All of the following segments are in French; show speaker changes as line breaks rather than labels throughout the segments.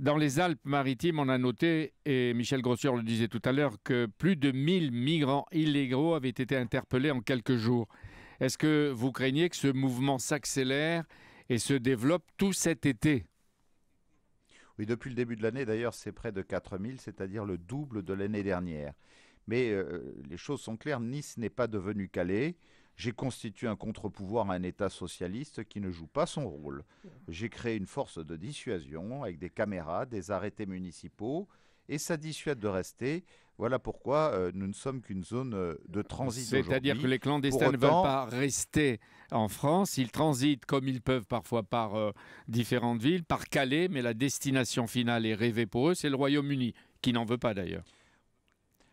Dans les Alpes-Maritimes, on a noté, et Michel Grossier le disait tout à l'heure, que plus de 1000 migrants illégaux avaient été interpellés en quelques jours. Est-ce que vous craignez que ce mouvement s'accélère et se développe tout cet été
Oui, depuis le début de l'année, d'ailleurs, c'est près de 000, c'est-à-dire le double de l'année dernière. Mais euh, les choses sont claires, Nice n'est pas devenu Calais. J'ai constitué un contre-pouvoir à un État socialiste qui ne joue pas son rôle. J'ai créé une force de dissuasion avec des caméras, des arrêtés municipaux, et ça dissuade de rester. Voilà pourquoi euh, nous ne
sommes qu'une zone euh, de transit. C'est-à-dire que les clandestins ne veulent pas rester en France. Ils transitent comme ils peuvent parfois par euh, différentes villes, par Calais, mais la destination finale est rêvée pour eux, c'est le Royaume-Uni, qui n'en veut pas d'ailleurs.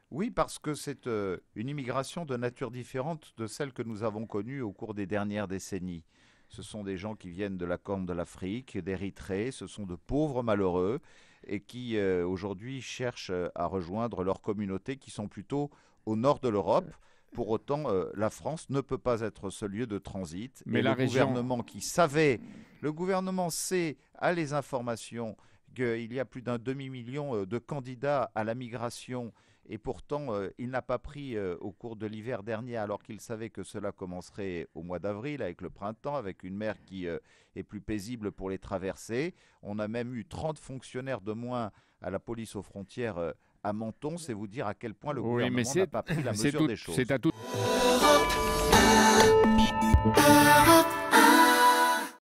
Oui, parce que c'est euh, une immigration de nature différente de celle que nous avons connue au cours des dernières décennies. Ce sont des gens qui viennent de la Corne de l'Afrique, d'Érythrée, ce sont de pauvres malheureux et qui euh, aujourd'hui cherchent euh, à rejoindre leurs communautés qui sont plutôt au nord de l'Europe. Pour autant, la France ne peut pas être ce lieu de transit. Mais le gouvernement qui savait, le gouvernement sait, a les informations qu'il y a plus d'un demi-million de candidats à la migration et pourtant, euh, il n'a pas pris euh, au cours de l'hiver dernier, alors qu'il savait que cela commencerait au mois d'avril, avec le printemps, avec une mer qui euh, est plus paisible pour les traverser. On a même eu 30 fonctionnaires de moins à la police aux frontières à Menton. C'est vous dire à quel point le gouvernement n'a pas pris la mesure des choses. C'est
à